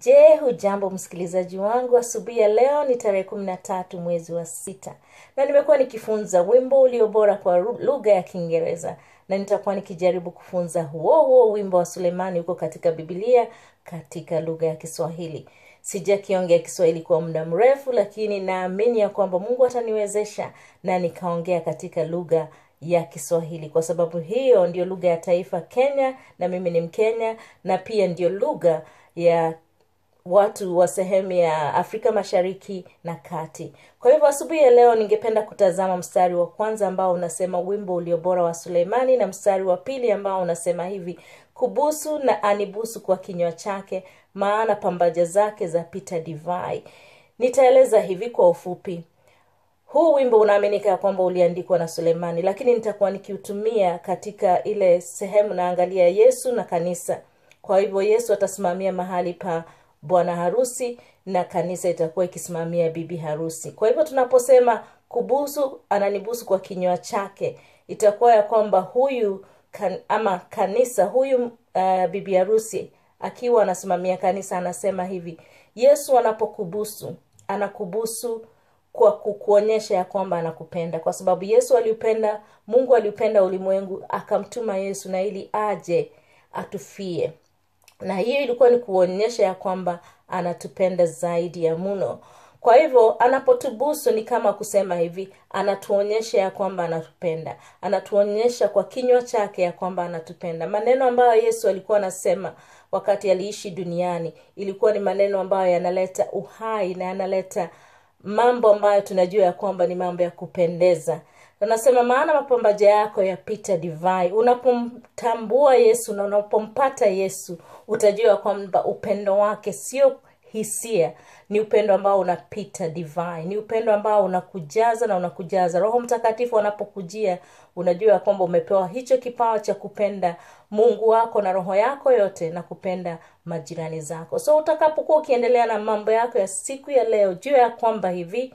je hujambo msikilizaji wangu asubuhi ya leo ni tarehe kumi na tatu mwezi wa sita na nimekuwa nikifunza wimbo ulio bora kwa lugha ya kiingereza na nitakuwa nikijaribu kufunza huo huo wimbo wa sulemani huko katika bibilia katika lugha ya kiswahili sijakiongea kiswahili kwa muda mrefu lakini naamini ya kwamba mungu ataniwezesha na nikaongea katika lugha ya kiswahili kwa sababu hiyo ndiyo lugha ya taifa kenya na mimi ni mkenya na pia ndiyo lugha ya watu wa sehemu ya afrika mashariki na kati kwa hivyo asubuhi ya leo ningependa kutazama mstari wa kwanza ambao unasema wimbo uliobora wa suleimani na mstari wa pili ambao unasema hivi kubusu na anibusu kwa kinywa chake maana pambaja zake peter divai nitaeleza hivi kwa ufupi huu wimbo unaaminika ya kwamba uliandikwa na suleimani lakini nitakuwa nikiutumia katika ile sehemu naangalia yesu na kanisa kwa hivyo yesu atasimamia mahali pa bwana harusi na kanisa itakuwa ikisimamia bibi harusi kwa hivyo tunaposema kubusu ananibusu kwa kinywa chake itakuwa ya kwamba huyu kan, ama kanisa huyu uh, bibi harusi akiwa anasimamia kanisa anasema hivi yesu anapokubusu anakubusu kwa kukuonyesha ya kwamba anakupenda kwa sababu yesu aliupenda mungu aliupenda ulimwengu akamtuma yesu na ili aje atufie na hiyo ilikuwa ni kuonyesha ya kwamba anatupenda zaidi ya muno kwa hivyo anapotubusu ni kama kusema hivi anatuonyesha ya kwamba anatupenda anatuonyesha kwa kinywa chake ya kwamba anatupenda maneno ambayo yesu alikuwa anasema wakati aliishi duniani ilikuwa ni maneno ambayo yanaleta uhai na yanaleta mambo ambayo tunajua ya kwamba ni mambo ya kupendeza Anasema maana mapambaja yako yapita divai. Unapomtambua Yesu na unapompata Yesu, utajua kwamba upendo wake sio hisia, ni upendo ambao unapita divai, ni upendo ambao unakujaza na unakujaza. Roho Mtakatifu anapokujia, unajua kwamba umepewa hicho kipawa cha kupenda Mungu wako na roho yako yote na kupenda majirani zako. So utakapokuwa ukiendelea na mambo yako ya siku ya leo, jua ya kwamba hivi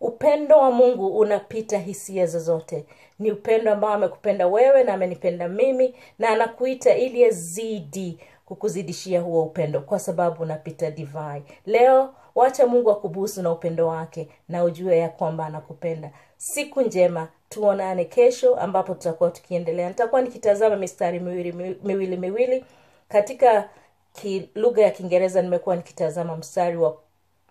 upendo wa mungu unapita hisia zozote ni upendo ambao amekupenda wewe na amenipenda mimi na anakuita ili azidi kukuzidishia huo upendo kwa sababu unapita divai leo wacha mungu akubusu na upendo wake na ujue ya kwamba anakupenda siku njema tuonane kesho ambapo tutakuwa tukiendelea nitakuwa nikitazama mistari miwili miwili miwili katika lugha ya kiingereza nimekuwa nikitazama mstari wa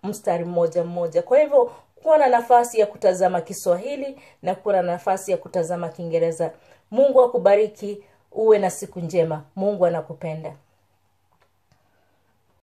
mstari mmoja mmoja kwa hivyo kuwa na nafasi ya kutazama kiswahili na kuwa na nafasi ya kutazama kiingereza mungu akubariki uwe na siku njema mungu anakupenda